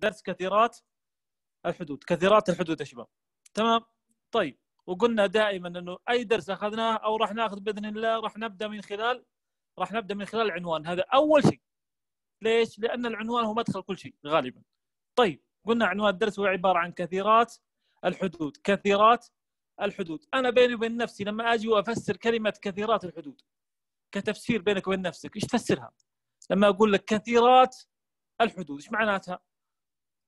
درس كثيرات الحدود كثيرات الحدود يا شباب تمام طيب وقلنا دائما انه اي درس اخذناه او راح ناخذ باذن الله راح نبدا من خلال راح نبدا من خلال العنوان هذا اول شيء ليش؟ لان العنوان هو مدخل كل شيء غالبا طيب قلنا عنوان الدرس هو عباره عن كثيرات الحدود كثيرات الحدود انا بيني وبين نفسي لما اجي وافسر كلمه كثيرات الحدود كتفسير بينك وبين نفسك ايش تفسرها لما اقول لك كثيرات الحدود ايش معناتها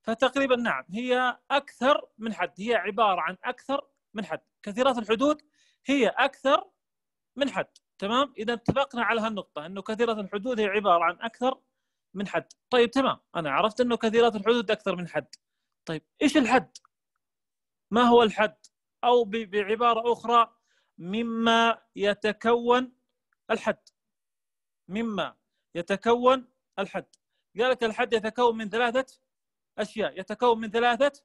فتقريبا نعم هي اكثر من حد هي عباره عن اكثر من حد كثيرات الحدود هي اكثر من حد تمام اذا اتفقنا على هالنقطه انه كثيره الحدود هي عباره عن اكثر من حد طيب تمام انا عرفت انه كثيرات الحدود اكثر من حد طيب ايش الحد ما هو الحد او بعباره اخرى مما يتكون الحد مما يتكون الحد قال لك الحد يتكون من ثلاثه أشياء يتكون من ثلاثة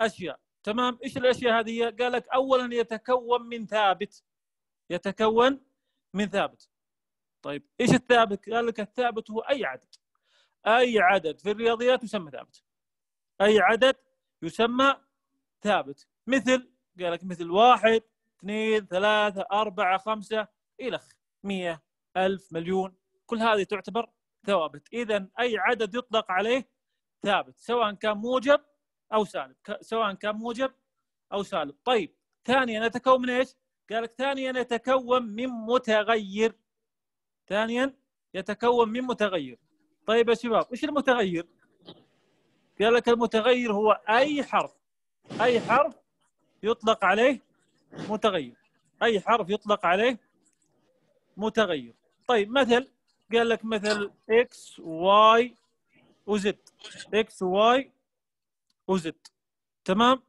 أشياء تمام إيش الأشياء هذه قال لك أولا يتكون من ثابت يتكون من ثابت طيب إيش الثابت قال لك الثابت هو أي عدد أي عدد في الرياضيات يسمى ثابت أي عدد يسمى ثابت مثل قال لك مثل واحد اثنين ثلاثة أربعة خمسة إلى مية ألف مليون كل هذه تعتبر ثوابت إذا أي عدد يطلق عليه ثابت سواء كان موجب او سالب سواء كان موجب او سالب طيب ثانيا يتكون من ايش قال لك ثانيا يتكون من متغير ثانيا يتكون من متغير طيب يا شباب ايش المتغير قال لك المتغير هو اي حرف اي حرف يطلق عليه متغير اي حرف يطلق عليه متغير طيب مثل قال لك مثل اكس واي وزد اكس وواي وزد تمام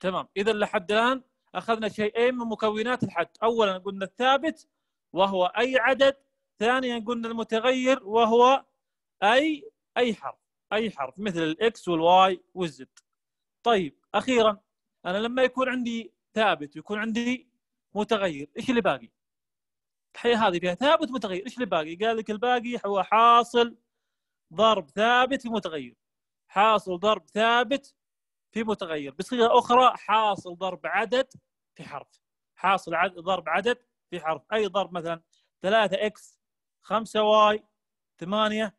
تمام اذا لحد الان اخذنا شيئين من مكونات الحد اولا قلنا الثابت وهو اي عدد ثانيا قلنا المتغير وهو اي اي حرف اي حرف مثل الاكس والواي والزد طيب اخيرا انا لما يكون عندي ثابت ويكون عندي متغير ايش اللي باقي الحياه هذه فيها ثابت متغير ايش اللي باقي قال لك الباقي هو حاصل ضرب ثابت في متغير حاصل ضرب ثابت في متغير بصيغه اخرى حاصل ضرب عدد في حرف حاصل عد... ضرب عدد في حرف اي ضرب مثلا 3 اكس 5 واي 8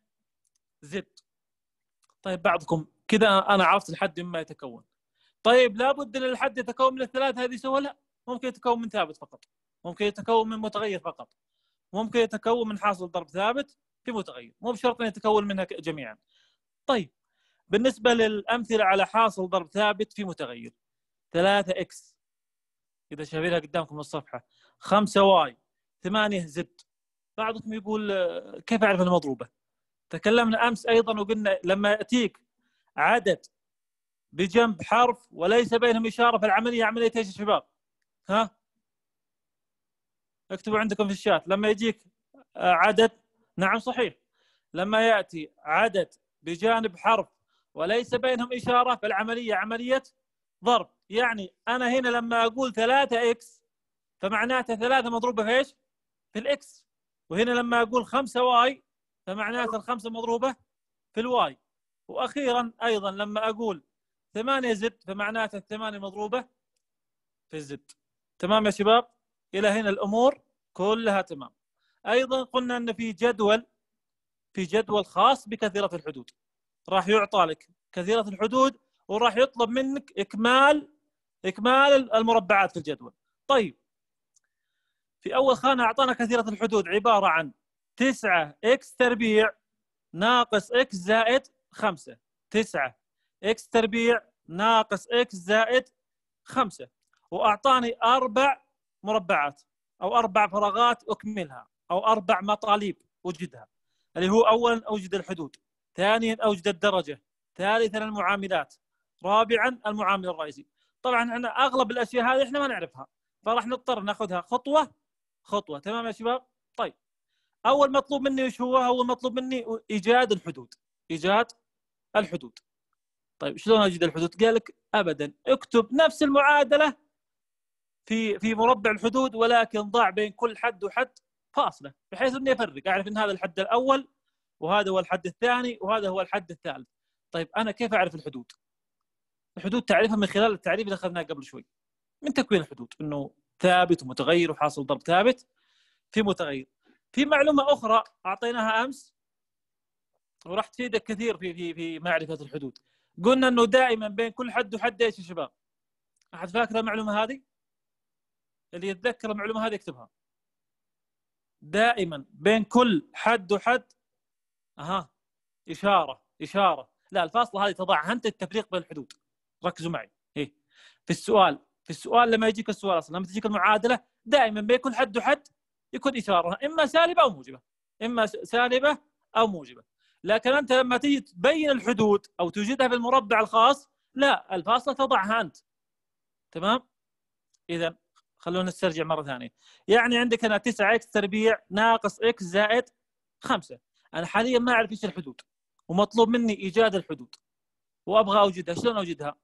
زد طيب بعضكم كذا انا عرفت الحد مما يتكون طيب لابد ان الحد يتكون من الثلاثه هذه سوى لا ممكن يتكون من ثابت فقط ممكن يتكون من متغير فقط ممكن يتكون من حاصل ضرب ثابت في متغير مو بشرط ان يتكون منها جميعا طيب بالنسبه للامثله على حاصل ضرب ثابت في متغير 3 اكس اذا شايفينها قدامكم الصفحه 5 واي 8 زد بعضكم يقول آه، كيف اعرف المضروبه؟ تكلمنا امس ايضا وقلنا لما ياتيك عدد بجنب حرف وليس بينهم اشاره في العملية عمليه ايش يا شباب؟ ها؟ اكتبوا عندكم في الشات لما يجيك آه، عدد نعم صحيح لما ياتي عدد بجانب حرف وليس بينهم اشاره فالعمليه عمليه ضرب يعني انا هنا لما اقول 3 اكس فمعناته 3 مضروبه في ايش؟ في الاكس وهنا لما اقول 5 واي فمعناته الخمسه مضروبه في الواي واخيرا ايضا لما اقول 8 زد فمعناته الثمانيه مضروبه في الزد تمام يا شباب الى هنا الامور كلها تمام ايضا قلنا ان في جدول في جدول خاص بكثيره الحدود راح يعطى لك كثيره الحدود وراح يطلب منك اكمال اكمال المربعات في الجدول طيب في اول خانه اعطانا كثيره الحدود عباره عن 9 اكس تربيع ناقص اكس زائد 5 9 اكس تربيع ناقص اكس زائد 5 واعطاني اربع مربعات او اربع فراغات اكملها او اربع مطالب وجدها اللي هو اولا اوجد الحدود ثانيا اوجد الدرجه ثالثا المعاملات رابعا المعامل الرئيسي طبعا احنا اغلب الاشياء هذه احنا ما نعرفها فراح نضطر ناخذها خطوه خطوه تمام يا شباب طيب اول مطلوب مني ايش هو اول مطلوب مني ايجاد الحدود ايجاد الحدود طيب شلون اجد الحدود قال لك ابدا اكتب نفس المعادله في في مربع الحدود ولكن ضع بين كل حد وحد فاصله بحيث اني افرق اعرف ان هذا الحد الاول وهذا هو الحد الثاني وهذا هو الحد الثالث طيب انا كيف اعرف الحدود؟ الحدود تعرفها من خلال التعريف اللي اخذناه قبل شوي من تكوين الحدود انه ثابت ومتغير وحاصل ضرب ثابت في متغير في معلومه اخرى اعطيناها امس وراح تفيدك كثير في في في معرفه الحدود قلنا انه دائما بين كل حد وحد ايش يا شباب؟ احد فاكر المعلومه هذه؟ اللي يتذكر المعلومه هذه يكتبها دائما بين كل حد وحد اها اشاره اشاره لا الفاصله هذه تضعها انت التفريق بين الحدود ركزوا معي هي. إيه. في السؤال في السؤال لما يجيك السؤال اصلا لما تجيك المعادله دائما بين كل حد وحد يكون اشاره اما سالبه او موجبه اما سالبه او موجبه لكن انت لما تجي تبين الحدود او توجدها في المربع الخاص لا الفاصله تضعها انت تمام اذا خلونا نسترجع مره ثانيه يعني عندك انا 9 اكس تربيع ناقص اكس زائد 5 انا حاليا ما اعرف ايش الحدود ومطلوب مني ايجاد الحدود وابغى اوجدها شلون اوجدها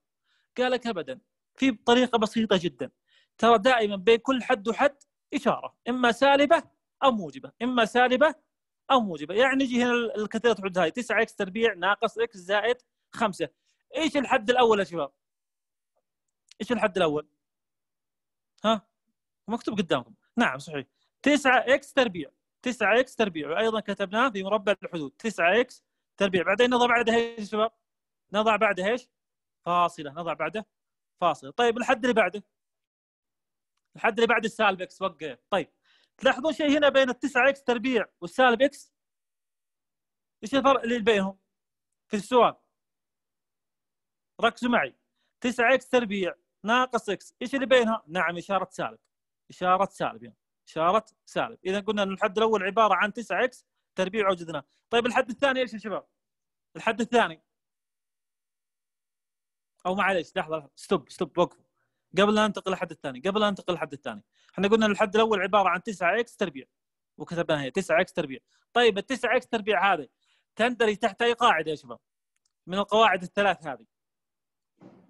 قال لك ابدا في طريقه بسيطه جدا ترى دائما بين كل حد وحد اشاره اما سالبه او موجبه اما سالبه او موجبه يعني نجي هنا الكثير الحدود هاي 9 اكس تربيع ناقص اكس زائد 5 ايش الحد الاول يا شباب ايش الحد الاول ها مكتوب قدامكم نعم صحيح 9 اكس تربيع 9 اكس تربيع وايضا كتبناه في مربع الحدود 9 اكس تربيع بعدين نضع بعدها ايش يا شباب؟ نضع بعدها ايش؟ فاصله نضع بعده فاصله طيب الحد اللي بعده الحد اللي بعد السالب اكس وقف طيب تلاحظون شيء هنا بين ال 9 اكس تربيع والسالب اكس ايش الفرق اللي بينهم في السؤال ركزوا معي 9 اكس تربيع ناقص اكس ايش اللي بينها؟ نعم اشاره سالب اشاره سالب يعني. اشاره سالب اذا قلنا ان الحد الاول عباره عن 9 اكس تربيع وجدناه طيب الحد الثاني ايش يا شباب؟ الحد الثاني او معليش لحظه ستوب ستوب وقفوا قبل لا ننتقل للحد الثاني قبل لا ننتقل للحد الثاني احنا قلنا الحد الاول عباره عن 9 اكس تربيع وكتبناها هي 9 اكس تربيع طيب ال 9 اكس تربيع هذه تندرج تحت اي قاعده يا شباب؟ من القواعد الثلاث هذه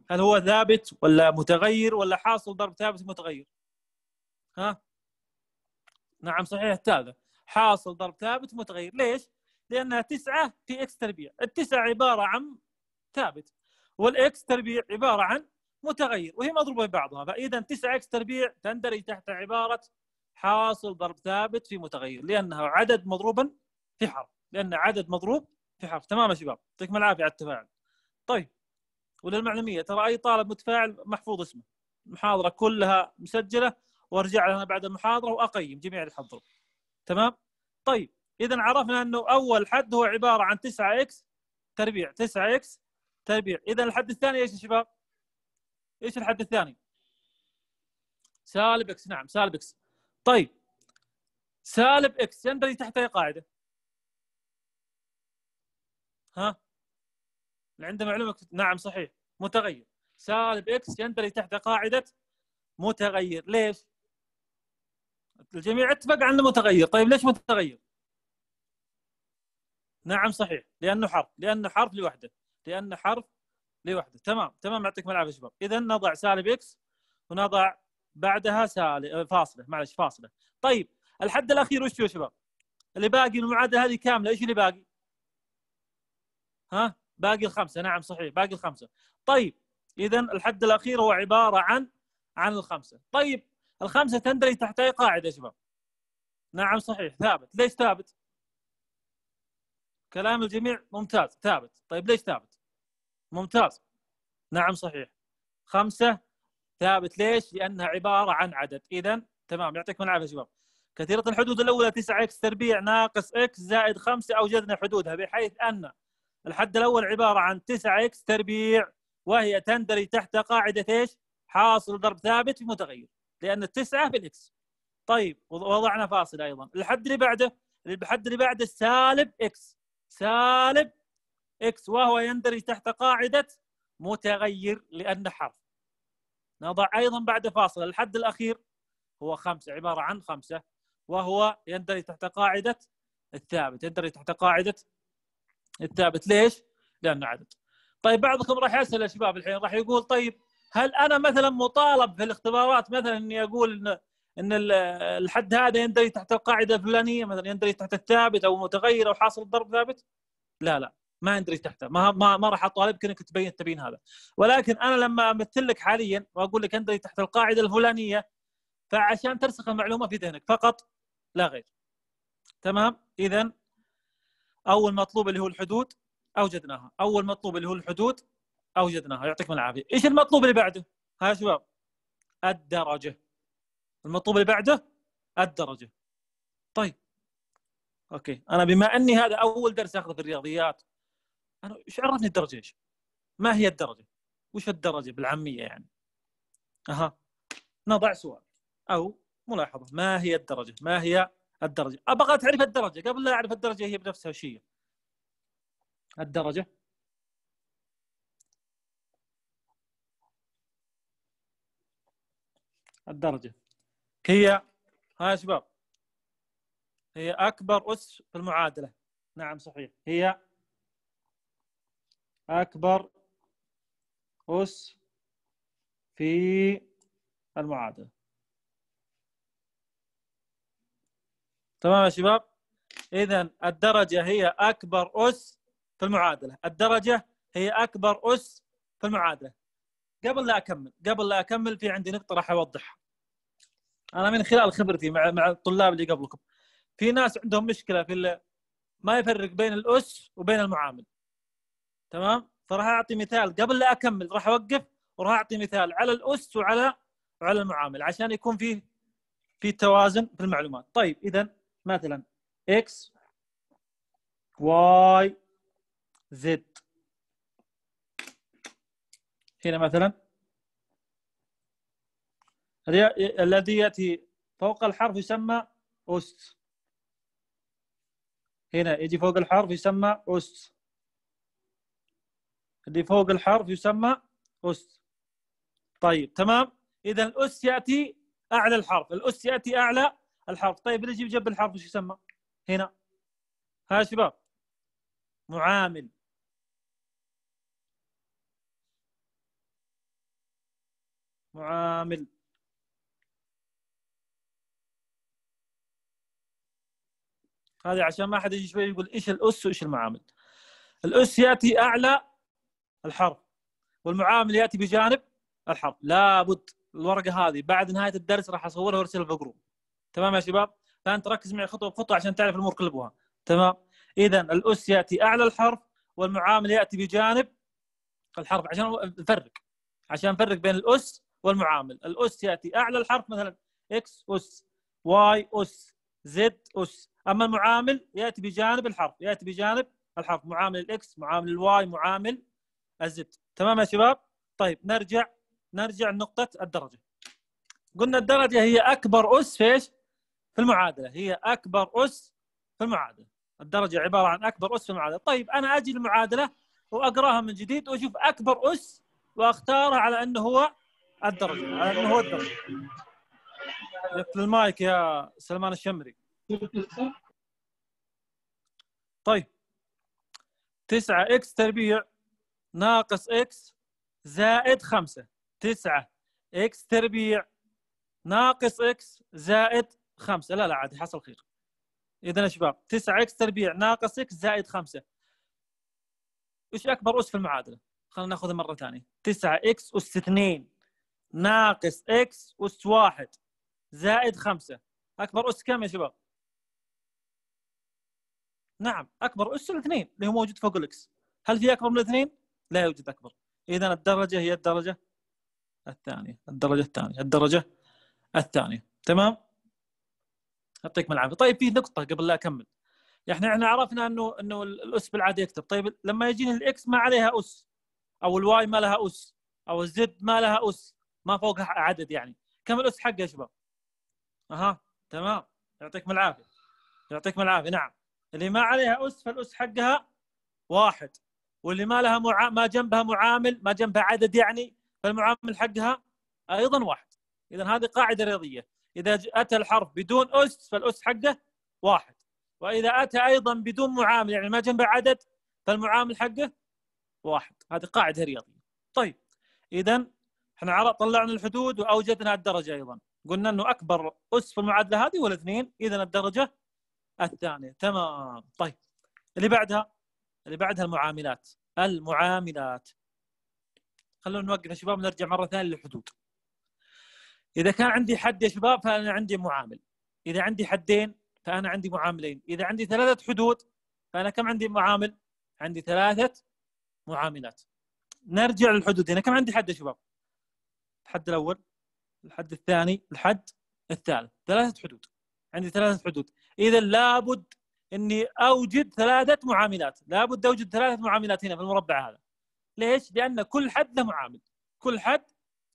هل هو ثابت ولا متغير ولا حاصل ضرب ثابت متغير ها نعم صحيح هذا حاصل ضرب ثابت متغير ليش لانها تسعة في اكس تربيع التسعة عبارة عن ثابت والاكس تربيع عبارة عن متغير وهي مضروبة ببعضها فاذا تسعة اكس تربيع تندرج تحت عبارة حاصل ضرب ثابت في متغير لانها عدد مضروبا في حرف لان عدد مضروب في حرف تمام يا شباب يعطيكم العافية على التفاعل طيب وللمعلوميه ترى اي طالب متفاعل محفوظ اسمه المحاضره كلها مسجله وارجع لها بعد المحاضره واقيم جميع اللي حضروا تمام طيب اذا عرفنا انه اول حد هو عباره عن 9 اكس تربيع 9 اكس تربيع اذا الحد الثاني ايش يا شباب ايش الحد الثاني سالب اكس نعم سالب اكس طيب سالب اكس يندرج تحت اي قاعده ها عنده معلومه نعم صحيح متغير سالب اكس ينتري تحت قاعده متغير ليش؟ الجميع اتفق على انه متغير طيب ليش متغير؟ نعم صحيح لانه حرف لانه حرف لوحده لانه حرف لوحده تمام تمام يعطيكم العافيه شباب اذا نضع سالب اكس ونضع بعدها سالب آه، فاصله معلش فاصله طيب الحد الاخير وش يا شباب؟ اللي باقي المعادله هذه كامله ايش اللي باقي؟ ها باقي الخمسه نعم صحيح باقي الخمسه طيب اذا الحد الاخير هو عباره عن عن الخمسه طيب الخمسه تندرج تحت اي قاعده يا شباب نعم صحيح ثابت ليش ثابت كلام الجميع ممتاز ثابت طيب ليش ثابت ممتاز نعم صحيح خمسة ثابت ليش لأنها عبارة عن عدد إذا تمام يعطيكم العافية يا شباب كثيرة الحدود الأولى 9 اكس تربيع ناقص اكس زائد 5 أوجدنا حدودها بحيث أن الحد الاول عباره عن 9 اكس تربيع وهي تندرج تحت قاعده ايش؟ حاصل ضرب ثابت في متغير لان التسعه في الاكس. طيب وضعنا فاصل ايضا، الحد اللي بعده الحد اللي بعده سالب اكس سالب اكس وهو يندرج تحت قاعده متغير لانه حرف. نضع ايضا بعد فاصل الحد الاخير هو خمسه عباره عن خمسه وهو يندرج تحت قاعده الثابت يندرج تحت قاعده الثابت ليش؟ لانه عدد طيب بعضكم راح يسال يا شباب الحين راح يقول طيب هل انا مثلا مطالب في الاختبارات مثلا اني اقول ان الحد هذا يندرج تحت القاعده الفلانيه مثلا يندرج تحت الثابت او متغير او حاصل الضرب ثابت؟ لا لا ما يندرج تحته ما ما, ما راح اطالبك انك تبين التبين هذا ولكن انا لما امثل لك حاليا واقول لك يندرج تحت القاعده الفلانيه فعشان ترسخ المعلومه في ذهنك فقط لا غير تمام اذا اول مطلوب اللي هو الحدود اوجدناها اول مطلوب اللي هو الحدود اوجدناها يعطيكم العافيه ايش المطلوب اللي بعده ها يا شباب الدرجه المطلوب اللي بعده الدرجه طيب اوكي انا بما اني هذا اول درس اخذه في الرياضيات انا ايش عرفني الدرجه ايش ما هي الدرجه وش الدرجه بالعاميه يعني اها نضع سؤال او ملاحظه ما هي الدرجه ما هي الدرجه ابغى تعرف الدرجه قبل لا اعرف الدرجه هي بنفسها وش هي الدرجه الدرجه هي ها يا شباب هي اكبر اس في المعادله نعم صحيح هي اكبر اس في المعادله تمام يا شباب اذا الدرجه هي اكبر اس في المعادله الدرجه هي اكبر اس في المعادله قبل لا اكمل قبل لا اكمل في عندي نقطه راح اوضحها انا من خلال خبرتي مع مع الطلاب اللي قبلكم في ناس عندهم مشكله في ما يفرق بين الاس وبين المعامل تمام فراح اعطي مثال قبل لا اكمل راح اوقف وراح اعطي مثال على الاس وعلى وعلى المعامل عشان يكون في في توازن في المعلومات طيب اذا مثلا x y z هنا مثلا الذي ياتي فوق الحرف يسمى اس هنا يجي فوق الحرف يسمى اس اللي فوق الحرف يسمى اس طيب تمام إذا الأس يأتي أعلى الحرف الأس يأتي أعلى الحرف طيب اللي يجيب جنب الحرف وش يسمى هنا ها يا شباب معامل معامل هذه عشان ما حد يجي شوي يقول ايش الاس وايش المعامل الاس ياتي اعلى الحرف والمعامل ياتي بجانب الحرف لابد الورقه هذه بعد نهايه الدرس راح اصورها وارسلها في الجروب تمام يا شباب فانت ركز معي خطوه بخطوه عشان تعرف الامور كلها تمام اذا الاس ياتي اعلى الحرف والمعامل ياتي بجانب الحرف عشان نفرق عشان نفرق بين الاس والمعامل الاس ياتي اعلى الحرف مثلا اكس اس واي اس زد اس اما المعامل ياتي بجانب الحرف ياتي بجانب الحرف معامل الاكس معامل الواي معامل الزد تمام يا شباب طيب نرجع نرجع لنقطه الدرجه قلنا الدرجه هي اكبر اس في ايش في المعادله هي اكبر اس في المعادله الدرجه عباره عن اكبر اس في المعادله طيب انا اجي المعادله واقراها من جديد واشوف اكبر اس واختارها على انه هو الدرجه على انه هو الدرجه في المايك يا سلمان الشمري طيب 9 اكس تربيع ناقص اكس زائد 5 9 اكس تربيع ناقص اكس زائد خمسه لا لا عادي حصل خير اذا يا شباب 9 اكس تربيع ناقص اكس زائد 5 ايش اكبر اس في المعادله؟ خلينا ناخذها مره ثانيه 9 اكس اس 2 ناقص اكس اس 1 زائد 5 اكبر اس كم يا شباب؟ نعم اكبر اس الاثنين اللي هو موجود فوق الاكس هل في اكبر من الاثنين؟ لا يوجد اكبر اذا الدرجه هي الدرجه الثانيه الدرجه الثانيه الدرجه الثانيه تمام؟ يعطيكم العافيه طيب في نقطه قبل لا اكمل احنا احنا عرفنا انه انه الاس بالعاده يكتب طيب لما يجيني الاكس ما عليها اس او الواي ما لها اس او الزد ما لها اس ما فوقها عدد يعني كم الاس حقه يا شباب؟ اها تمام يعطيكم العافيه يعطيكم العافيه نعم اللي ما عليها اس فالاس حقها واحد واللي ما لها معا... ما جنبها معامل ما جنبها عدد يعني فالمعامل حقها ايضا واحد اذا هذه قاعده رياضيه إذا أتى الحرف بدون أس فالأس حقه واحد وإذا أتى أيضا بدون معامل يعني ما جنبه عدد فالمعامل حقه واحد هذه قاعدة رياضية طيب إذا احنا طلعنا الحدود وأوجدنا الدرجة أيضا قلنا أنه أكبر أس في المعادلة هذه ولا اثنين إذا الدرجة الثانية تمام طيب اللي بعدها اللي بعدها المعاملات المعاملات خلونا نوقف يا شباب نرجع مرة ثانية للحدود اذا كان عندي حد يا شباب فانا عندي معامل اذا عندي حدين فانا عندي معاملين اذا عندي ثلاثه حدود فانا كم عندي معامل عندي ثلاثه معاملات نرجع للحدود هنا كم عندي حد يا شباب الحد الاول الحد الثاني الحد الثالث ثلاثه حدود عندي ثلاثه حدود اذا لابد اني اوجد ثلاثه معاملات لابد اوجد ثلاثه معاملات هنا في المربع هذا ليش لان كل حد له معامل كل حد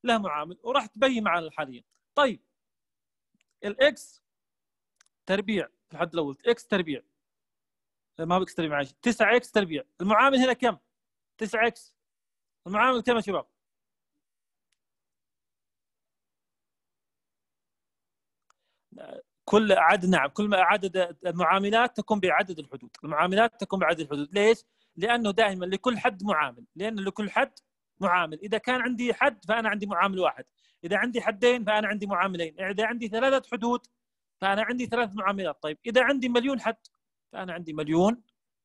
لها معامل وراح تبين معنا الحاليه طيب الاكس تربيع في الحد الاول اكس تربيع ما هو اكس تربيع معلش 9 اكس تربيع المعامل هنا كم 9 اكس المعامل كم يا شباب كل عدد نعم كل ما عدد المعاملات تكون بعدد الحدود المعاملات تكون بعدد الحدود ليش لانه دائما لكل حد معامل لان لكل حد معامل اذا كان عندي حد فانا عندي معامل واحد اذا عندي حدين فانا عندي معاملين اذا عندي ثلاثه حدود فانا عندي ثلاث معاملات طيب اذا عندي مليون حد فانا عندي مليون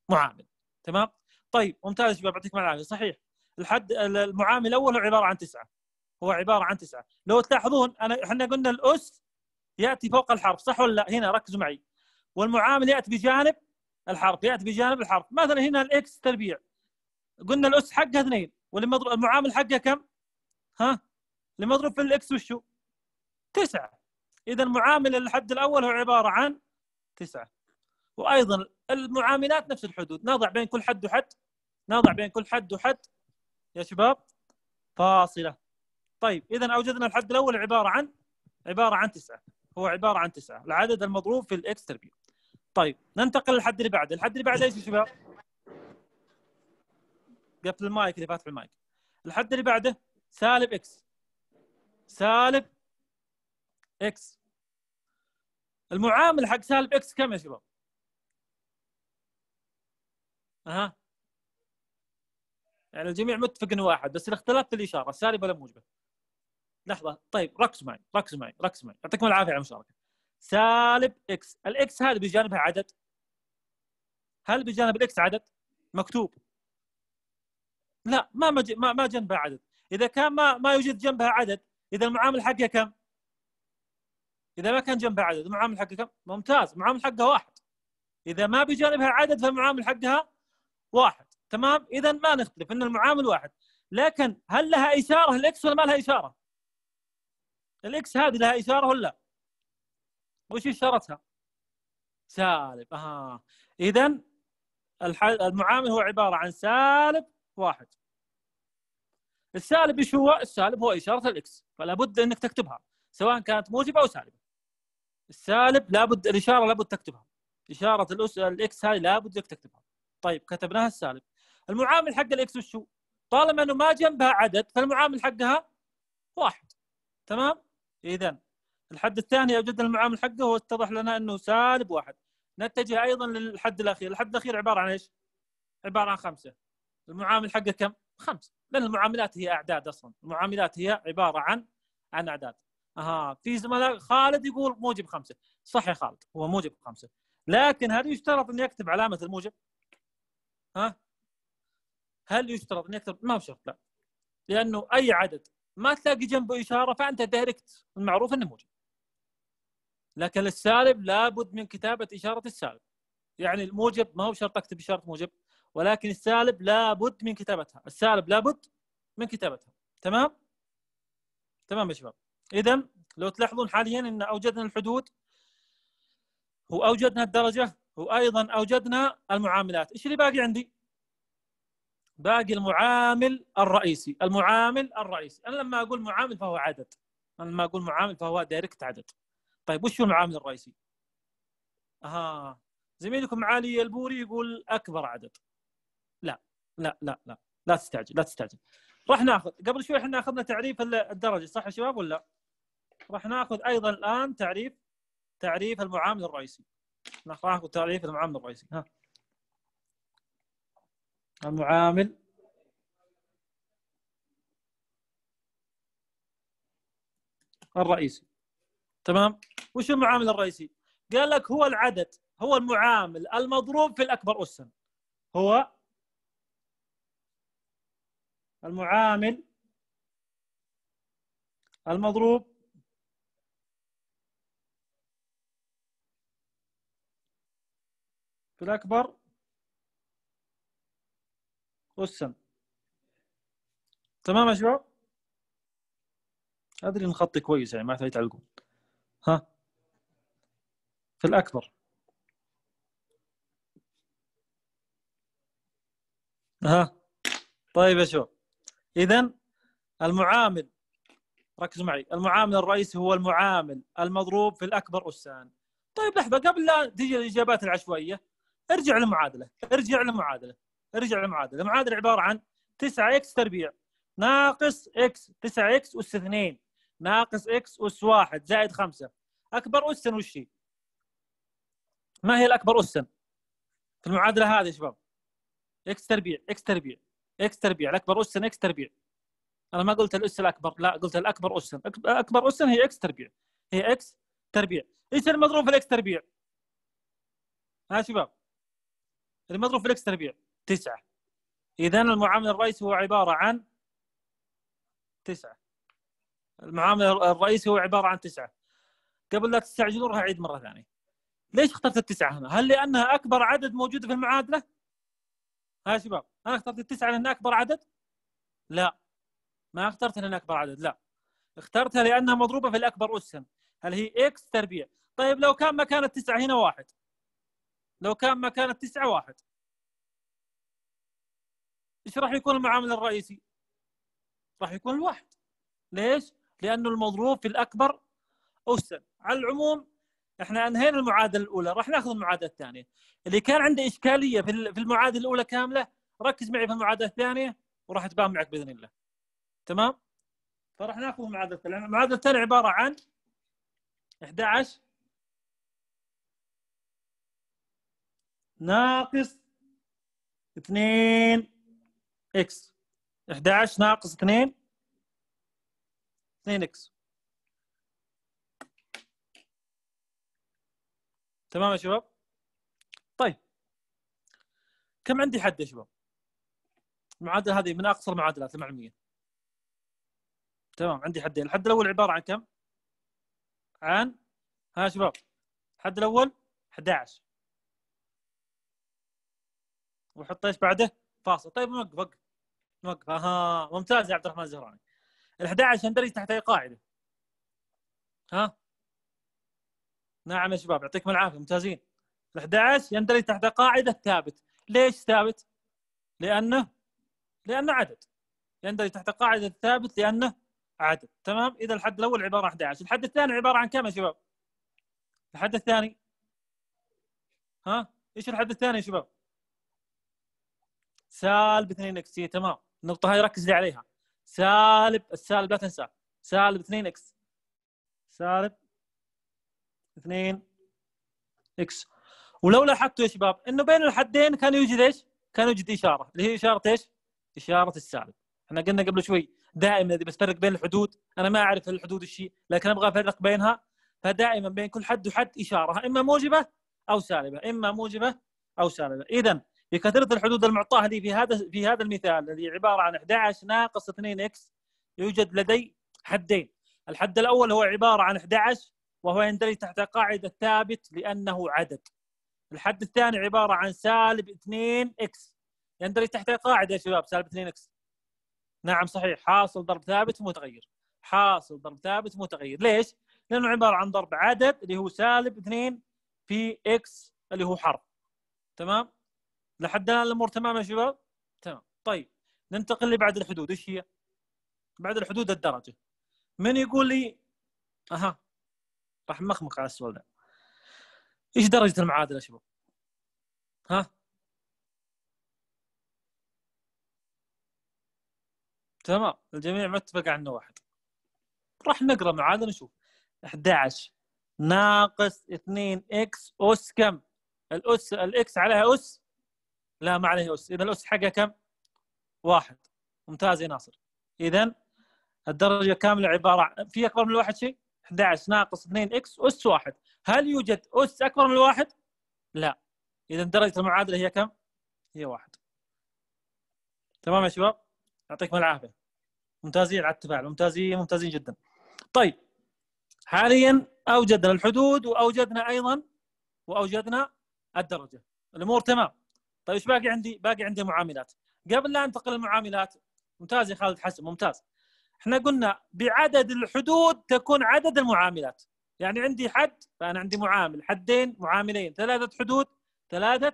معامل تمام طيب ممتاز شباب يعطيكم العافيه صحيح الحد المعامل الاول هو عباره عن تسعه هو عباره عن تسعه لو تلاحظون انا احنا قلنا الاس ياتي فوق الحرف صح ولا لا هنا ركزوا معي والمعامل ياتي بجانب الحرف ياتي بجانب الحرف مثلا هنا الاكس تربيع قلنا الاس حقها اثنين والمضروب المعامل حقه كم؟ ها؟ المضروب في الاكس وشو؟ تسعة اذا معامل الحد الاول هو عباره عن تسعة وايضا المعاملات نفس الحدود نضع بين كل حد وحد نضع بين كل حد وحد يا شباب فاصله طيب اذا اوجدنا الحد الاول عباره عن عباره عن تسعه هو عباره عن تسعه العدد المضروب في الاكس تربيع طيب ننتقل للحد اللي بعده الحد اللي بعده ايش يا شباب قفل المايك اللي فاتح المايك الحد اللي بعده سالب اكس سالب اكس المعامل حق سالب اكس كم يا شباب؟ اها يعني الجميع متفق انه واحد بس الاختلاف في الاشاره سالب ولا موجبه لحظه طيب ركزوا معي ركزوا معي ركزوا معي يعطيكم العافيه على المشاركه سالب اكس الاكس هذا بجانبها عدد هل بجانب الاكس عدد مكتوب لا ما مج... ما ما جنبها عدد اذا كان ما ما يوجد جنبها عدد اذا المعامل حقها كم اذا ما كان جنبها عدد المعامل حقها كم ممتاز المعامل حقها واحد اذا ما بجانبها عدد فالمعامل حقها واحد تمام اذا ما نختلف ان المعامل واحد لكن هل لها اشاره الاكس ولا ما لها اشاره الاكس هذه لها اشاره ولا لا وش اشارتها سالب اها اذا المعامل هو عباره عن سالب واحد السالب ايش هو؟ السالب هو اشاره الاكس فلا بد انك تكتبها سواء كانت موجبه او سالبه السالب لابد الاشاره لابد تكتبها اشاره الأس... الاكس لا لابد انك تكتبها طيب كتبناها السالب المعامل حق الاكس وشو؟ طالما انه ما جنبها عدد فالمعامل حقها واحد تمام؟ اذا الحد الثاني اوجدنا المعامل حقه واتضح لنا انه سالب واحد نتجه ايضا للحد الاخير، الحد الاخير عباره عن ايش؟ عباره عن خمسه المعامل حقه كم؟ خمس لان المعاملات هي اعداد اصلا المعاملات هي عباره عن عن اعداد اها في زملاء خالد يقول موجب خمسه صح يا خالد هو موجب خمسه لكن هل يشترط اني اكتب علامه الموجب؟ ها؟ هل يشترط اني اكتب؟ ما بشرط لا لانه اي عدد ما تلاقي جنبه اشاره فانت دايركت المعروف انه موجب لكن السالب لابد من كتابه اشاره السالب يعني الموجب ما هو شرط اكتب اشاره موجب ولكن السالب لابد من كتابتها السالب لابد من كتابتها تمام تمام يا شباب اذا لو تلاحظون حاليا ان اوجدنا الحدود واوجدنا الدرجه وايضا اوجدنا المعاملات ايش اللي باقي عندي باقي المعامل الرئيسي المعامل الرئيسي انا لما اقول معامل فهو عدد انا لما اقول معامل فهو دايركت عدد طيب وش هو المعامل الرئيسي اها زميلكم علي البوري يقول اكبر عدد لا لا لا لا تستعجل لا تستعجل راح ناخذ قبل شوي احنا اخذنا تعريف الدرجه صح يا شباب ولا راح ناخذ ايضا الان تعريف تعريف المعامل الرئيسي ناخذ تعريف المعامل الرئيسي ها المعامل الرئيسي تمام وش المعامل الرئيسي قال لك هو العدد هو المعامل المضروب في الاكبر اسا هو المعامل المضروب في الأكبر والسم تمام يا شباب أدري إن خطي كويس يعني ما تعلقون ها في الأكبر ها طيب يا شباب اذا المعامل ركزوا معي المعامل الرئيسي هو المعامل المضروب في الاكبر اسان طيب لحظه قبل لا تجي الاجابات العشوائيه ارجع للمعادله ارجع للمعادله ارجع للمعادله المعادله عباره عن 9 اكس تربيع ناقص اكس 9 اكس اس 2 ناقص اكس اس 1 زائد 5 اكبر اسا وش هي؟ ما هي الاكبر اسا؟ في المعادله هذه يا شباب اكس تربيع اكس تربيع اكس تربيع الاكبر اسن اكس تربيع انا ما قلت الاس الاكبر لا قلت الاكبر اسن اكبر اسن هي اكس تربيع هي اكس تربيع ايش المضروب في الاكس تربيع؟ ها شباب المضروب في الاكس تربيع تسعه اذا المعامل الرئيسي هو عباره عن تسعه المعامل الرئيسي هو عباره عن تسعه قبل لا تستعجلون راح اعيد مره ثانيه ليش اخترت التسعه هنا؟ هل لانها اكبر عدد موجود في المعادله؟ ها شباب انا اخترت التسعه لان اكبر عدد؟ لا ما اخترتها لان اكبر عدد لا اخترتها لانها مضروبه في الاكبر اسا هل هي اكس تربيع طيب لو كان مكان التسعه هنا واحد لو كان مكان التسعه واحد ايش راح يكون المعامل الرئيسي؟ راح يكون الواحد ليش؟ لانه المضروب في الاكبر اسا على العموم احنا انهينا المعادله الاولى راح ناخذ المعادله الثانيه اللي كان عنده اشكاليه في المعادله الاولى كامله ركز معي في المعادله الثانيه وراح تبان معك باذن الله تمام فراح ناخذ المعادله الثانيه المعادله الثانيه عباره عن 11 ناقص 2 اكس 11 ناقص 2 2 اكس تمام يا شباب طيب كم عندي حد يا شباب المعادله هذه من اقصى المعادلات 800 تمام عندي حدين الحد الاول عباره عن كم عن ها يا شباب الحد الاول 11 وحط ايش بعده فاصل طيب نوقف وقف نوقف اها ممتاز يا عبد الرحمن الزهراني ال 11 يندرج تحت اي قاعده ها نعم يا شباب يعطيكم العافيه ممتازين ال 11 يندرج تحت قاعده ثابت ليش ثابت لانه لانه عدد يندرج تحت قاعده الثابت لانه عدد تمام اذا الحد الاول عباره عن 11 الحد الثاني عباره عن كم يا شباب الحد الثاني ها ايش الحد الثاني يا شباب سالب 2 اكس إيه، تمام النقطه هاي ركز لي عليها سالب السالب لا تنسى سالب 2 اكس سالب 2 اكس ولو لاحظتوا يا شباب انه بين الحدين كان يوجد ايش؟ كان يوجد اشاره اللي هي اشاره ايش؟ اشاره السالب احنا قلنا قبل شوي دائما اذا بتفرق بين الحدود انا ما اعرف الحدود الشيء لكن ابغى افرق بينها فدائما بين كل حد وحد اشاره اما موجبه او سالبه اما موجبه او سالبه اذا بكثره الحدود المعطاه لي في هذا في هذا المثال الذي عباره عن 11 ناقص 2 اكس يوجد لدي حدين الحد الاول هو عباره عن 11 وهو يندرج تحت قاعده ثابت لانه عدد الحد الثاني عباره عن سالب 2 اكس يندرج يعني تحت قاعده يا شباب 2 لينكس نعم صحيح حاصل ضرب ثابت متغير حاصل ضرب ثابت متغير ليش؟ لانه عباره عن ضرب عدد اللي هو سالب 2 في اكس اللي هو حرف تمام؟ لحد الان الامور تمام يا شباب؟ تمام طيب ننتقل لبعد الحدود ايش هي؟ بعد الحدود الدرجه من يقول لي اها راح مخمخ على السؤال ده ايش درجه المعادله يا شباب؟ ها؟ تمام الجميع متفق على انه واحد راح نقرا من عاده نشوف 11 ناقص 2 اكس اس كم؟ الاس الاكس عليها اس لا ما عليها اس اذا الاس حقها كم؟ واحد ممتاز يا ناصر اذا الدرجه كامله عباره عن في اكبر من الواحد شيء 11 ناقص 2 اكس اس واحد هل يوجد اس اكبر من الواحد؟ لا اذا درجه المعادله هي كم؟ هي واحد تمام يا شباب؟ يعطيكم العافيه ممتازين على التفاعل ممتازين ممتازين جدا طيب حاليا اوجدنا الحدود واوجدنا ايضا واوجدنا الدرجه الامور تمام طيب ايش باقي عندي باقي عندي معاملات قبل لا انتقل للمعاملات ممتاز يا خالد حسن ممتاز احنا قلنا بعدد الحدود تكون عدد المعاملات يعني عندي حد فانا عندي معامل حدين معاملين ثلاثه حدود ثلاثه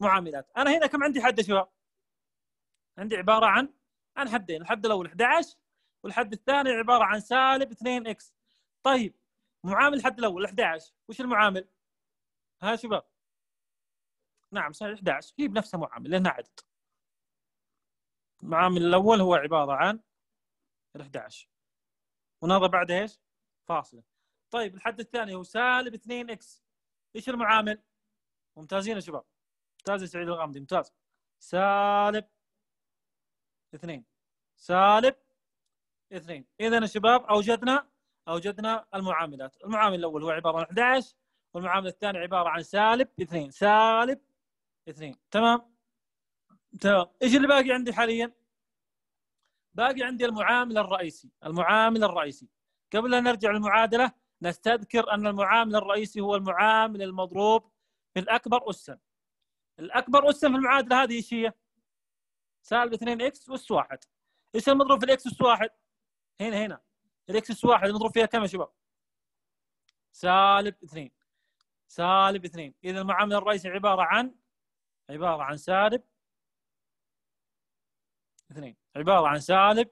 معاملات انا هنا كم عندي حد يا شباب عندي عباره عن عن حدين الحد الاول 11 والحد الثاني عباره عن سالب 2 اكس طيب معامل الحد الاول 11 وش المعامل؟ ها شباب نعم صحيح 11 هي بنفسها معامل لانها عدد المعامل الاول هو عباره عن 11 ونضع بعد ايش؟ فاصله طيب الحد الثاني هو سالب 2 اكس ايش المعامل؟ ممتازين يا شباب ممتاز يا سعيد الغامدي ممتاز سالب 2 سالب 2 اذا يا شباب اوجدنا اوجدنا المعاملات المعامل الاول هو عباره عن 11 والمعامل الثاني عباره عن سالب 2 سالب 2 تمام تمام ايش اللي باقي عندي حاليا باقي عندي المعامل الرئيسي المعامل الرئيسي قبل ان نرجع للمعادله نستذكر ان المعامل الرئيسي هو المعامل المضروب في الاكبر اسا الاكبر اسا في المعادله هذه ايش هي سالب 2 اكس اس 1 ايش المضروب في الاكس اس 1 هنا هنا الاكس اس 1 المضروب فيها كم يا شباب؟ سالب 2 سالب 2 اذا المعامل الرئيسي عباره عن عباره عن سالب 2 عباره عن سالب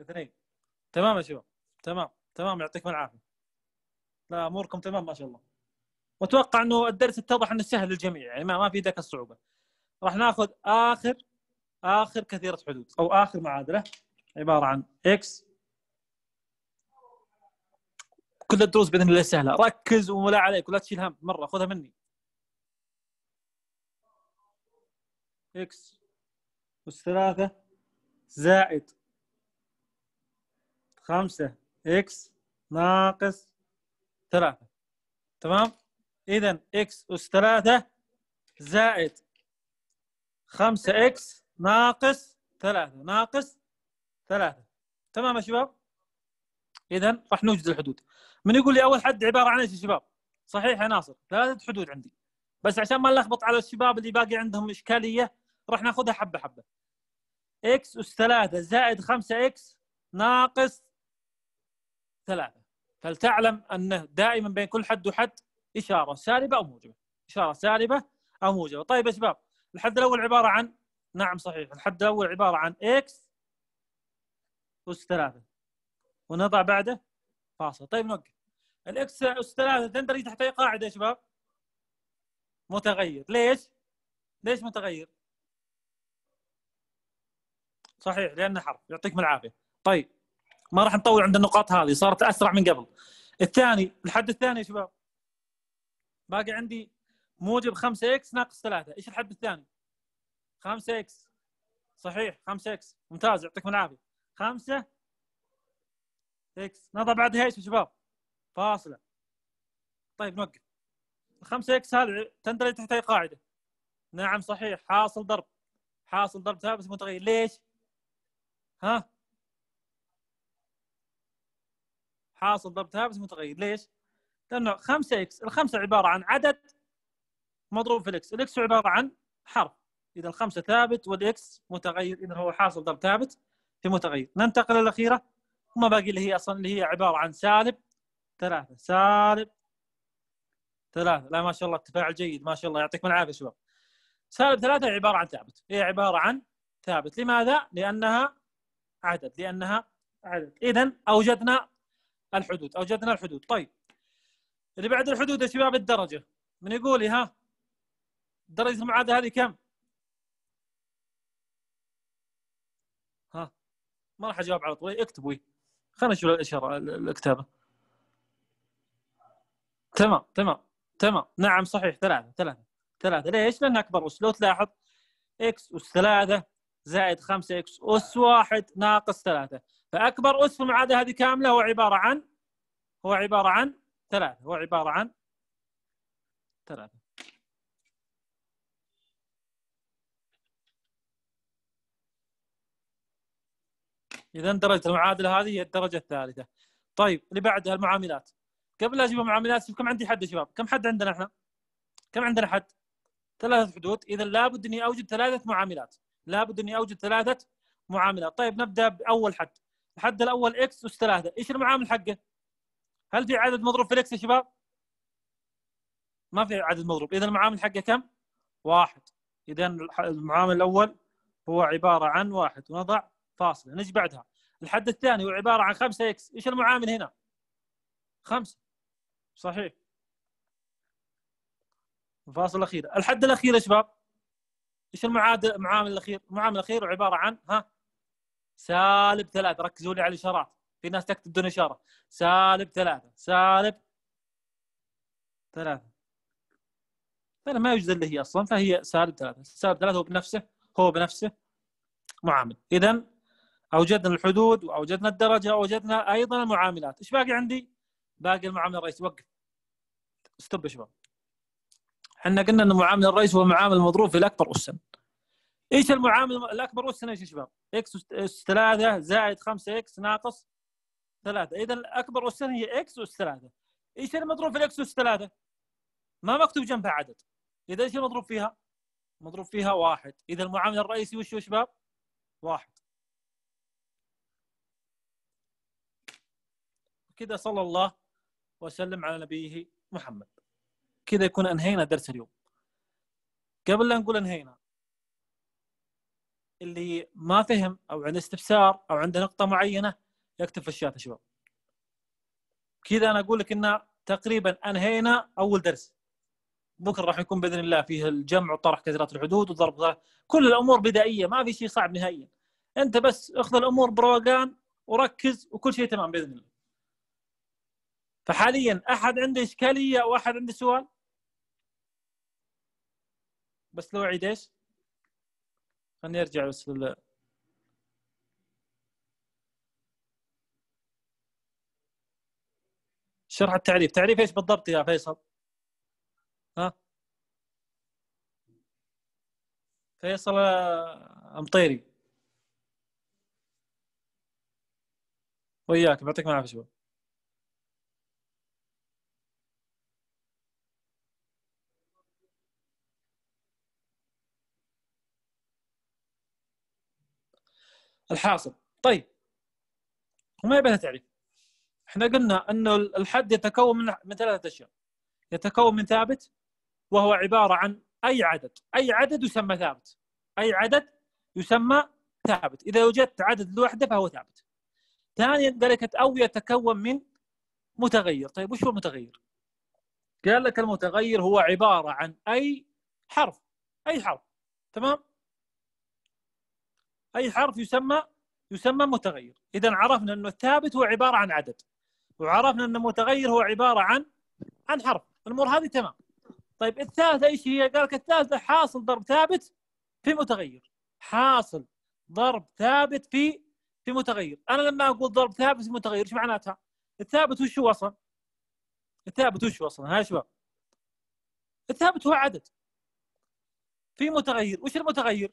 2 تمام يا شباب تمام تمام يعطيكم العافيه لا اموركم تمام ما شاء الله واتوقع انه الدرس اتضح انه سهل للجميع يعني ما, ما في ذاك الصعوبه راح ناخذ اخر اخر كثيره حدود او اخر معادله عباره عن اكس كل الدروس باذن الله سهله ركز ولا عليك ولا تشيل هم مره خذها مني اكس أس ثلاثة زائد خمسة اكس ناقص ثلاثة تمام إذا اكس أس ثلاثة زائد خمسة اكس ناقص ثلاثة ناقص ثلاثة تمام يا شباب إذا راح نوجد الحدود من يقول لي أول حد عبارة عن إيش يا شباب صحيح يا ناصر ثلاثة حدود عندي بس عشان ما نلخبط على الشباب اللي باقي عندهم إشكالية راح ناخذها حبة حبة إكس أس ثلاثة زائد خمسة إكس ناقص ثلاثة فلتعلم أنه دائما بين كل حد وحد إشارة سالبة أو موجبة إشارة سالبة أو موجبة طيب يا شباب الحد الأول عبارة عن نعم صحيح الحد الاول عباره عن اكس اس 3 ونضع بعده فاصل طيب نوقف الاكس اس 3 تندرج تحت اي قاعده يا شباب؟ متغير ليش؟ ليش متغير؟ صحيح لانه حرف يعطيكم العافيه طيب ما راح نطول عند النقاط هذه صارت اسرع من قبل الثاني الحد الثاني يا شباب باقي عندي موجب 5 اكس ناقص 3 ايش الحد الثاني؟ 5 اكس صحيح 5 اكس ممتاز يعطيكم العافيه 5 اكس نضع بعدها ايش يا شباب؟ فاصله طيب نوقف ال 5 اكس هذه تندرج تحت اي قاعده؟ نعم صحيح حاصل ضرب حاصل ضرب ثابت متغير ليش؟ ها؟ حاصل ضرب ثابت متغير ليش؟ لانه 5 اكس الخمسه عباره عن عدد مضروب في الاكس، الاكس عباره عن حرف اذا الخمسه ثابت والاكس متغير اذا هو حاصل ضرب ثابت في متغير ننتقل للاخيره وما باقي اللي هي اصلا اللي هي عباره عن سالب ثلاثه سالب ثلاثه لا ما شاء الله التفاعل جيد ما شاء الله يعطيكم العافيه شباب سالب ثلاثه هي عباره عن ثابت هي عباره عن ثابت لماذا؟ لانها عدد لانها عدد اذا اوجدنا الحدود اوجدنا الحدود طيب اللي بعد الحدود يا شباب الدرجه من يقول لي إيه، ها درجه المعادله هذه كم؟ ما راح اجاوب على طول اكتبوي خلينا نشوف الاشاره الكتابه تمام تمام تمام نعم صحيح ثلاثه ثلاثه ثلاثه ليش؟ لان اكبر اس لو تلاحظ اكس اس ثلاثه زائد 5 اكس اس واحد ناقص ثلاثه فاكبر اس في المعادله هذه كامله هو عباره عن هو عباره عن ثلاثه هو عباره عن ثلاثه اذا درجه المعادله هذه هي الدرجه الثالثه طيب اللي بعدها المعاملات قبل لا اجيب المعاملات كم عندي حد يا شباب كم حد عندنا احنا كم عندنا حد ثلاثه حدود اذا لابد اني اوجد ثلاثه معاملات لابد اني اوجد ثلاثه معاملات طيب نبدا باول حد الحد الاول اكس اس 3 ايش المعامل حقه هل في عدد مضروب في الاكس يا شباب ما في عدد مضروب اذا المعامل حقه كم واحد اذا المعامل الاول هو عباره عن واحد ونضع فاصله نجي يعني بعدها الحد الثاني هو عباره عن 5 اكس ايش المعامل هنا؟ 5 صحيح الفاصله الاخيره الحد الاخير يا شباب ايش المعادل المعامل الاخير؟ المعامل الاخير عباره عن ها سالب ثلاثة ركزوا لي على الاشارات في ناس تكتب دون اشاره سالب ثلاثة سالب ثلاثة فأنا ما يوجد الا هي اصلا فهي سالب ثلاثة سالب ثلاثة هو بنفسه هو بنفسه معامل اذا اوجدنا الحدود واوجدنا الدرجه واوجدنا ايضا المعاملات ايش باقي عندي باقي المعامل الرئيس وقف استوب يا شباب احنا قلنا ان المعامل الرئيس هو معامل المضروب في الاكبر اسا ايش المعامل الاكبر اسا ايش يا شباب اكس 3 زائد 5 اكس ناقص 3 اذا الاكبر اسا هي اكس اس 3 ايش المضروب في الاكس اس 3 ما مكتوب جنبها عدد اذا ايش المضروب فيها مضروب فيها واحد اذا المعامل الرئيسي وش يا شباب واحد كذا صلى الله وسلم على نبيه محمد كذا يكون انهينا درس اليوم قبل لا نقول انهينا اللي ما فهم او عنده استفسار او عنده نقطه معينه يكتب في الشات يا شباب كذا انا اقول لك ان تقريبا انهينا اول درس بكره راح يكون باذن الله فيه الجمع وطرح كثيرات الحدود وضرب كل الامور بدائيه ما في شيء صعب نهائيا انت بس اخذ الامور بروقان وركز وكل شيء تمام باذن الله فحاليا احد عنده اشكاليه او احد عنده سؤال؟ بس لو عيد ايش؟ خليني ارجع بس لل شرح التعريف، تعريف ايش بالضبط يا فيصل؟ ها؟ فيصل آه، امطيري وياك بعطيك العافيه شوي الحاصل طيب وما يبيها تعريف احنا قلنا أن الحد يتكون من من ثلاثة أشياء يتكون من ثابت وهو عبارة عن أي عدد أي عدد يسمى ثابت أي عدد يسمى ثابت إذا وجدت عدد لوحده فهو ثابت ثانيا قال لك أو يتكون من متغير طيب وش هو المتغير قال لك المتغير هو عبارة عن أي حرف أي حرف تمام اي حرف يسمى يسمى متغير اذا عرفنا انه الثابت هو عباره عن عدد وعرفنا ان المتغير هو عباره عن عن حرف الامور هذه تمام طيب الثالثه ايش هي؟ قال لك الثالثه حاصل ضرب ثابت في متغير حاصل ضرب ثابت في في متغير انا لما اقول ضرب ثابت في متغير ايش معناتها؟ الثابت وش هو اصلا؟ الثابت وش هو اصلا؟ ها يا شباب الثابت هو عدد في متغير وش المتغير؟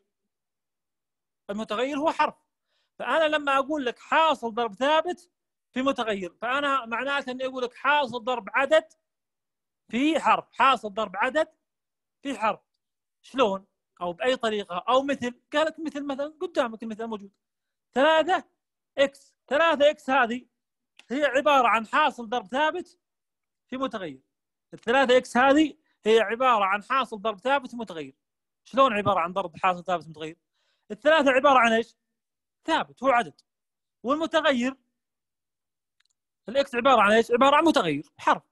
المتغير هو حرف فانا لما اقول لك حاصل ضرب ثابت في متغير فانا معناته اني اقول لك حاصل ضرب عدد في حرف حاصل ضرب عدد في حرف شلون او باي طريقه او مثل قال لك مثل مثلا قدامك المثل موجود ثلاثه اكس ثلاثه اكس هذه هي عباره عن حاصل ضرب ثابت في متغير الثلاثه اكس هذه هي عباره عن حاصل ضرب ثابت متغير شلون عباره عن ضرب حاصل ثابت متغير الثلاثه عباره عن ايش؟ ثابت هو عدد والمتغير الاكس عباره عن ايش؟ عباره عن متغير حرف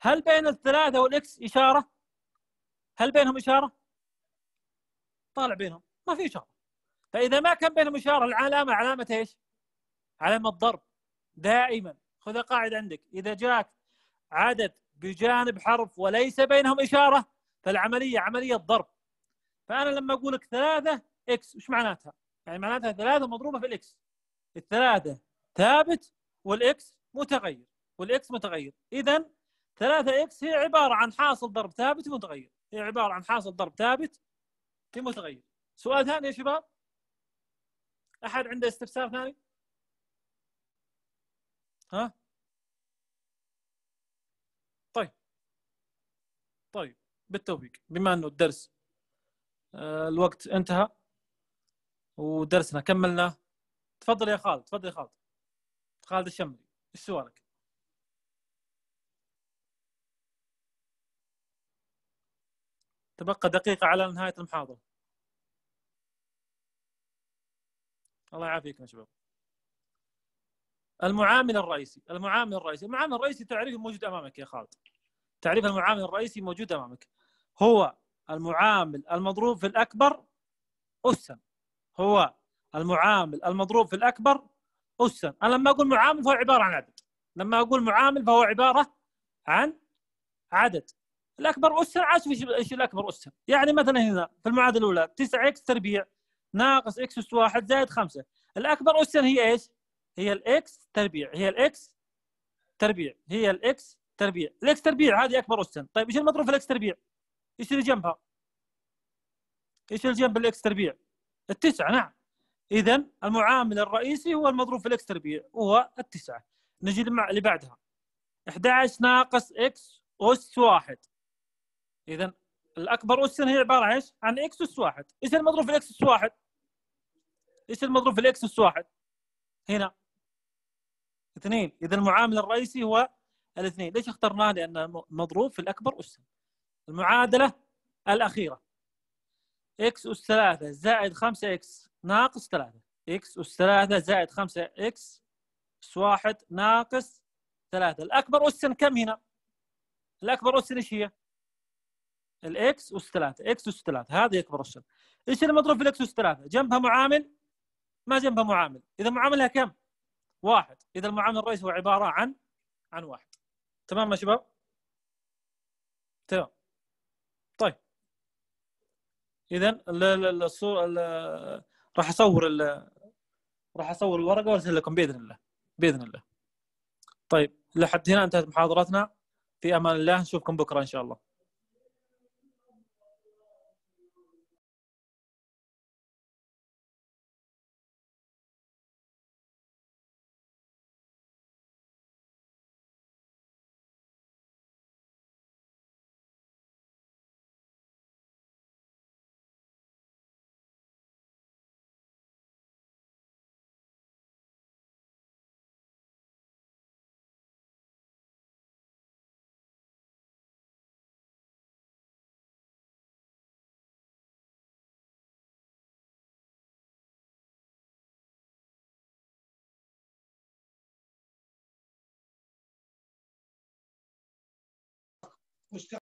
هل بين الثلاثه والاكس اشاره؟ هل بينهم اشاره؟ طالع بينهم ما في اشاره فاذا ما كان بينهم اشاره العلامه علامه ايش؟ علامه ضرب دائما خذ قاعده عندك اذا جاك عدد بجانب حرف وليس بينهم اشاره فالعمليه عمليه ضرب فانا لما اقول لك ثلاثه اكس وش معناتها؟ يعني معناتها ثلاثه مضروبه في الاكس الثلاثه ثابت والاكس متغير والاكس متغير اذا 3 اكس هي عباره عن حاصل ضرب ثابت ومتغير هي عباره عن حاصل ضرب ثابت في متغير سؤال ثاني يا شباب احد عنده استفسار ثاني ها طيب طيب بالتوفيق بما انه الدرس آه، الوقت انتهى ودرسنا كملنا تفضل يا خالد تفضل يا خالد خالد الشمري ايش سؤالك؟ تبقى دقيقة على نهاية المحاضرة الله يعافيكم يا شباب المعامل الرئيسي المعامل الرئيسي المعامل الرئيسي تعريفه موجود أمامك يا خالد تعريف المعامل الرئيسي موجود أمامك هو المعامل المضروب في الأكبر أسا هو المعامل المضروب في الاكبر اسا انا لما اقول معامل فهو عباره عن عدد لما اقول معامل فهو عباره عن عدد الاكبر اسا في ايش الاكبر اسا يعني مثلا هنا في المعادله الاولى 9 اكس تربيع ناقص اكس اس 1 زائد 5 الاكبر اسا هي ايش؟ هي الاكس تربيع هي الاكس تربيع هي الاكس تربيع الاكس تربيع هذه اكبر اسا طيب ايش المضروب في الاكس تربيع؟ ايش اللي جنبها؟ ايش اللي جنب الاكس تربيع؟ التسعة نعم إذا المعامل الرئيسي هو المضروب في الإكس تربيع وهو التسعة نجي اللي بعدها 11 ناقص إكس أس واحد إذا الأكبر أس هي عبارة عن إيش؟ عن إكس أس واحد إيش المضروب في الإكس أس واحد؟ إيش المضروب في الإكس أس واحد؟ هنا اثنين إذا المعامل الرئيسي هو الاثنين ليش اخترناه؟ لأن المضروب في الأكبر أس المعادلة الأخيرة اكس أس 3 زائد 5 اكس ناقص 3 اكس أس 3 زائد 5 اكس أس 1 ناقص 3 الأكبر أس كم هنا؟ الأكبر أس ايش هي؟ الاكس أس 3 اكس أس 3 هذه أكبر أس ايش المضروب في الاكس أس 3 جنبها معامل ما جنبها معامل إذا معاملها كم؟ واحد إذا المعامل الرئيسي هو عبارة عن عن واحد تمام يا شباب؟ تمام اذا الصور راح اصور راح اصور الورقه وارسل لكم باذن الله باذن الله طيب لحد هنا انتهت محاضرتنا في امان الله نشوفكم بكره ان شاء الله was